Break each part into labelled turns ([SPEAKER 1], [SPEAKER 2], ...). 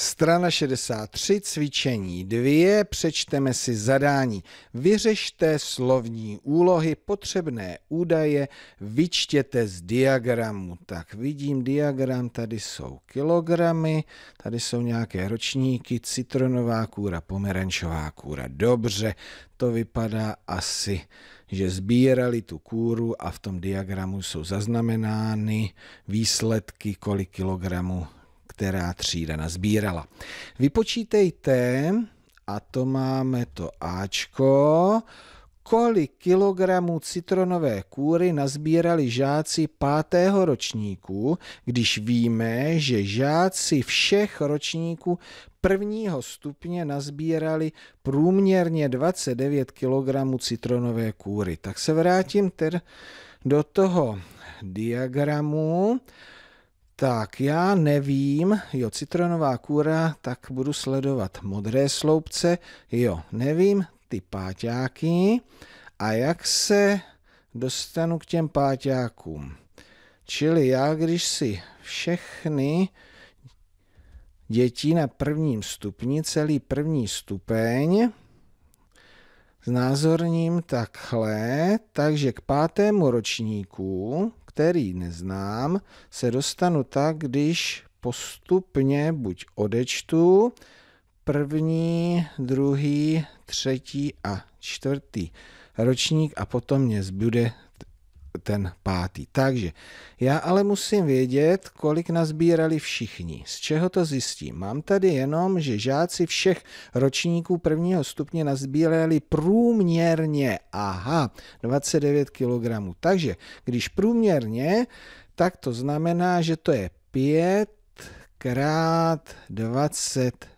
[SPEAKER 1] Strana 63, cvičení 2, přečteme si zadání. Vyřešte slovní úlohy, potřebné údaje, vyčtěte z diagramu. Tak vidím diagram, tady jsou kilogramy, tady jsou nějaké ročníky, citronová kůra, pomerančová kůra. Dobře, to vypadá asi, že sbírali tu kůru a v tom diagramu jsou zaznamenány výsledky, kolik kilogramů která třída nazbírala. Vypočítejte, a to máme to Ačko, kolik kilogramů citronové kůry nazbírali žáci pátého ročníku, když víme, že žáci všech ročníků prvního stupně nazbírali průměrně 29 kg citronové kůry. Tak se vrátím ter do toho diagramu. Tak já nevím, jo, citronová kůra, tak budu sledovat modré sloupce, jo, nevím, ty páťáky. A jak se dostanu k těm páťákům? Čili já, když si všechny děti na prvním stupni, celý první stupeň, znázorním takhle, takže k pátému ročníku který neznám, se dostanu tak, když postupně buď odečtu první, druhý, třetí a čtvrtý ročník a potom mě zbude ten pátý. Takže já ale musím vědět, kolik nazbírali všichni. Z čeho to zjistím? Mám tady jenom, že žáci všech ročníků prvního stupně nazbírali průměrně, aha, 29 kg. Takže když průměrně, tak to znamená, že to je 5 krát 29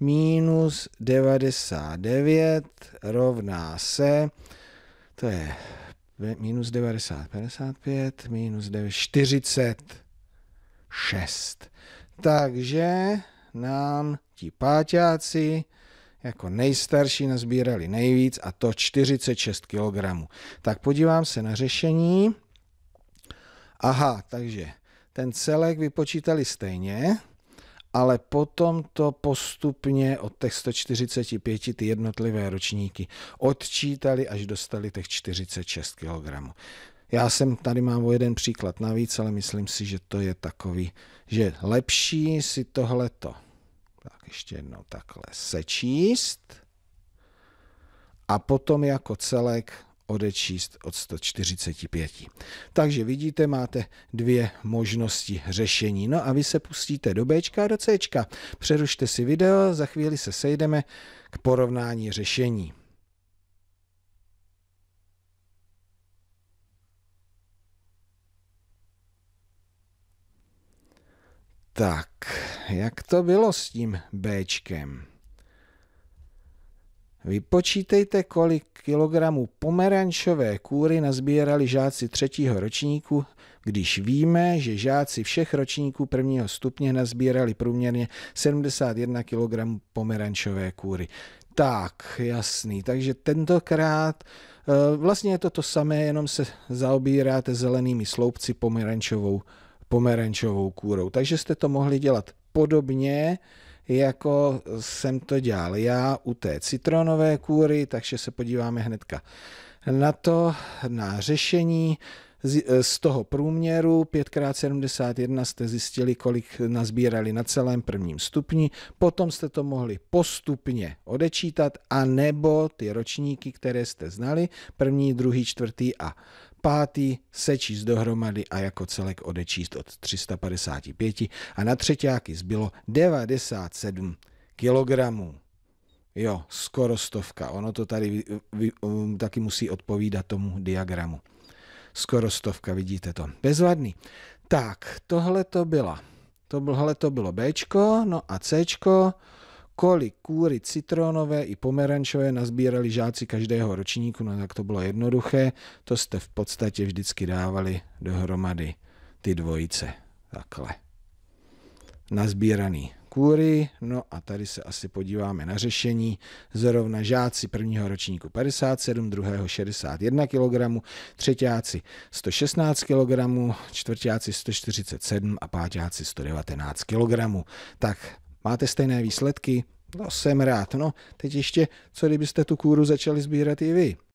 [SPEAKER 1] minus 99 rovná se, to je minus 90, 55, minus 9, 46. Takže nám ti páťáci jako nejstarší nazbírali nejvíc a to 46 kg. Tak podívám se na řešení. Aha, takže ten celek vypočítali stejně ale potom to postupně od těch 145 ty jednotlivé ročníky odčítali, až dostali těch 46 kg. Já jsem tady mám o jeden příklad navíc, ale myslím si, že to je takový, že lepší si tohleto, tak ještě jednou takhle, sečíst a potom jako celek odečíst od 145. Takže vidíte, máte dvě možnosti řešení. No a vy se pustíte do B a do C. Přerušte si video, za chvíli se sejdeme k porovnání řešení. Tak, jak to bylo s tím Bčkem? Vypočítejte, kolik kilogramů pomerančové kůry nazbírali žáci třetího ročníku, když víme, že žáci všech ročníků prvního stupně nazbírali průměrně 71 kg pomerančové kůry. Tak, jasný. Takže tentokrát eh, vlastně je to to samé, jenom se zaobíráte zelenými sloupci pomerančovou, pomerančovou kůrou. Takže jste to mohli dělat podobně, jako jsem to dělal já u té citronové kůry, takže se podíváme hnedka na to, na řešení. Z eh, toho průměru 5x71 jste zjistili, kolik nazbírali na celém prvním stupni, potom jste to mohli postupně odečítat, anebo ty ročníky, které jste znali, první, druhý, čtvrtý a pátý sečíst dohromady a jako celek odečíst od 355 a na třetíky zbylo 97 kilogramů. Jo, skoro stovka. Ono to tady vy, vy, um, taky musí odpovídat tomu diagramu. Skoro stovka, vidíte to. Bezvadný. Tak, tohle to byla. Tohle to bylo Bčko, no a Cčko kolik kůry citronové i pomerančové nazbírali žáci každého ročníku, no tak to bylo jednoduché, to jste v podstatě vždycky dávali dohromady ty dvojice, takhle. Nazbíraný kůry, no a tady se asi podíváme na řešení, zrovna žáci prvního ročníku 57, druhého 61 kg, třetíáci 116 kg, čtvrtáci 147 a pátáci 119 kg. Tak Máte stejné výsledky? No jsem rád. No, teď ještě, co kdybyste tu kůru začali sbírat i vy?